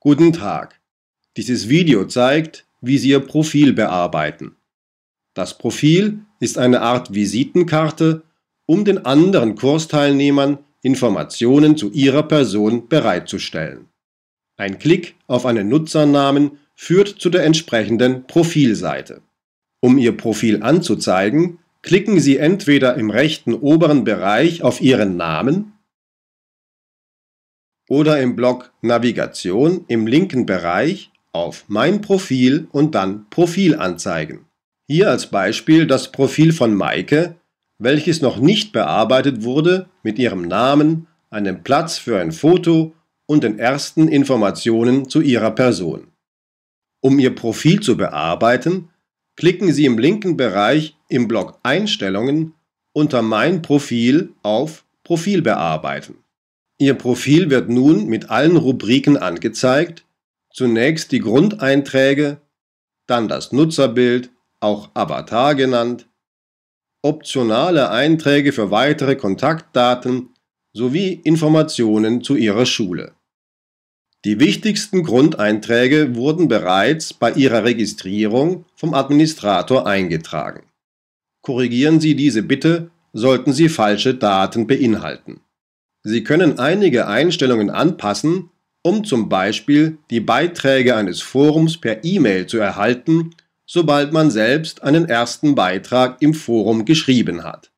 Guten Tag. Dieses Video zeigt, wie Sie Ihr Profil bearbeiten. Das Profil ist eine Art Visitenkarte, um den anderen Kursteilnehmern Informationen zu ihrer Person bereitzustellen. Ein Klick auf einen Nutzernamen führt zu der entsprechenden Profilseite. Um Ihr Profil anzuzeigen, klicken Sie entweder im rechten oberen Bereich auf Ihren Namen oder im Block Navigation im linken Bereich auf Mein Profil und dann Profil anzeigen. Hier als Beispiel das Profil von Maike, welches noch nicht bearbeitet wurde, mit ihrem Namen, einem Platz für ein Foto und den ersten Informationen zu ihrer Person. Um ihr Profil zu bearbeiten, klicken Sie im linken Bereich im Block Einstellungen unter Mein Profil auf Profil bearbeiten. Ihr Profil wird nun mit allen Rubriken angezeigt, zunächst die Grundeinträge, dann das Nutzerbild, auch Avatar genannt, optionale Einträge für weitere Kontaktdaten sowie Informationen zu Ihrer Schule. Die wichtigsten Grundeinträge wurden bereits bei Ihrer Registrierung vom Administrator eingetragen. Korrigieren Sie diese bitte, sollten Sie falsche Daten beinhalten. Sie können einige Einstellungen anpassen, um zum Beispiel die Beiträge eines Forums per E-Mail zu erhalten, sobald man selbst einen ersten Beitrag im Forum geschrieben hat.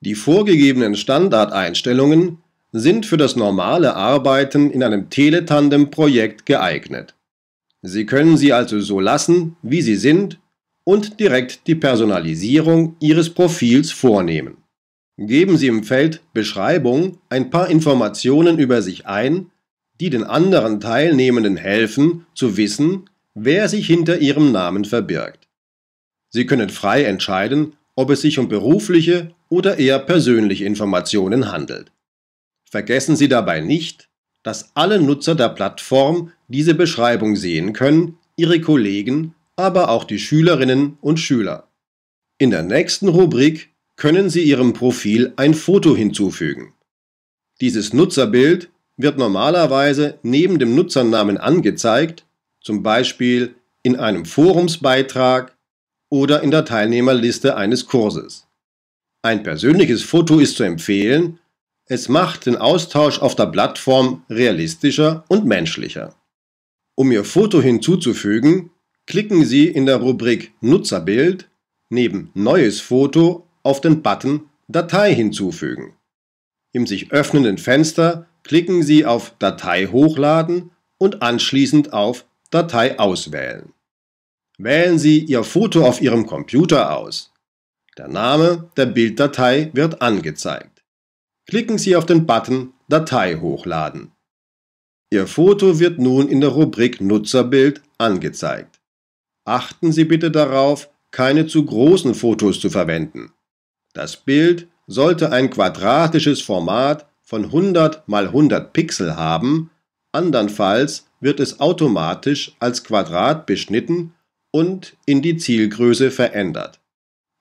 Die vorgegebenen Standardeinstellungen sind für das normale Arbeiten in einem Teletandem-Projekt geeignet. Sie können sie also so lassen, wie sie sind und direkt die Personalisierung Ihres Profils vornehmen. Geben Sie im Feld Beschreibung ein paar Informationen über sich ein, die den anderen Teilnehmenden helfen zu wissen, wer sich hinter ihrem Namen verbirgt. Sie können frei entscheiden, ob es sich um berufliche oder eher persönliche Informationen handelt. Vergessen Sie dabei nicht, dass alle Nutzer der Plattform diese Beschreibung sehen können, Ihre Kollegen, aber auch die Schülerinnen und Schüler. In der nächsten Rubrik können Sie Ihrem Profil ein Foto hinzufügen. Dieses Nutzerbild wird normalerweise neben dem Nutzernamen angezeigt, zum Beispiel in einem Forumsbeitrag oder in der Teilnehmerliste eines Kurses. Ein persönliches Foto ist zu empfehlen, es macht den Austausch auf der Plattform realistischer und menschlicher. Um Ihr Foto hinzuzufügen, klicken Sie in der Rubrik Nutzerbild neben Neues Foto auf den Button Datei hinzufügen. Im sich öffnenden Fenster klicken Sie auf Datei hochladen und anschließend auf Datei auswählen. Wählen Sie Ihr Foto auf Ihrem Computer aus. Der Name der Bilddatei wird angezeigt. Klicken Sie auf den Button Datei hochladen. Ihr Foto wird nun in der Rubrik Nutzerbild angezeigt. Achten Sie bitte darauf, keine zu großen Fotos zu verwenden. Das Bild sollte ein quadratisches Format von 100 x 100 Pixel haben, andernfalls wird es automatisch als Quadrat beschnitten und in die Zielgröße verändert.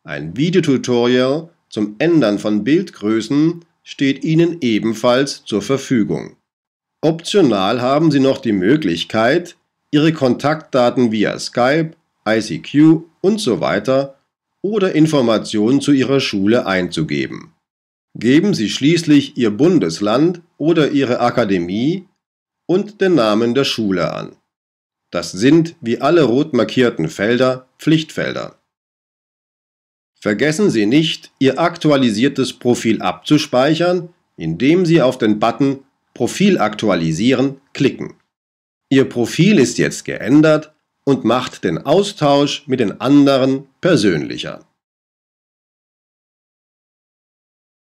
Ein Videotutorial zum Ändern von Bildgrößen steht Ihnen ebenfalls zur Verfügung. Optional haben Sie noch die Möglichkeit, Ihre Kontaktdaten via Skype, ICQ usw oder Informationen zu Ihrer Schule einzugeben. Geben Sie schließlich Ihr Bundesland oder Ihre Akademie und den Namen der Schule an. Das sind, wie alle rot markierten Felder, Pflichtfelder. Vergessen Sie nicht, Ihr aktualisiertes Profil abzuspeichern, indem Sie auf den Button Profil aktualisieren klicken. Ihr Profil ist jetzt geändert und macht den Austausch mit den anderen persönlicher.